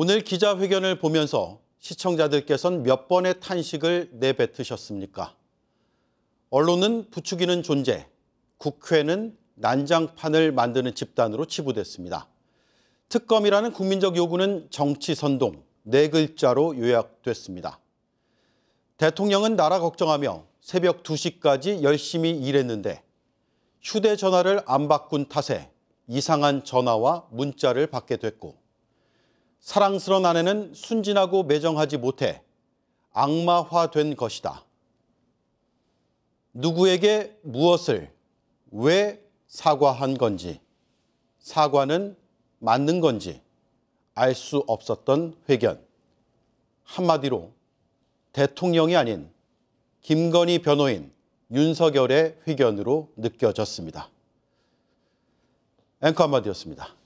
오늘 기자회견을 보면서 시청자들께선 몇 번의 탄식을 내뱉으셨습니까? 언론은 부추기는 존재, 국회는 난장판을 만드는 집단으로 치부됐습니다. 특검이라는 국민적 요구는 정치 선동, 네 글자로 요약됐습니다. 대통령은 나라 걱정하며 새벽 2시까지 열심히 일했는데 휴대전화를 안 바꾼 탓에 이상한 전화와 문자를 받게 됐고 사랑스러운 아내는 순진하고 매정하지 못해 악마화된 것이다. 누구에게 무엇을 왜 사과한 건지 사과는 맞는 건지 알 수 없었던 회견. 한마디로 대통령이 아닌 김건희 변호인 윤석열의 회견으로 느껴졌습니다. 앵커 한마디였습니다.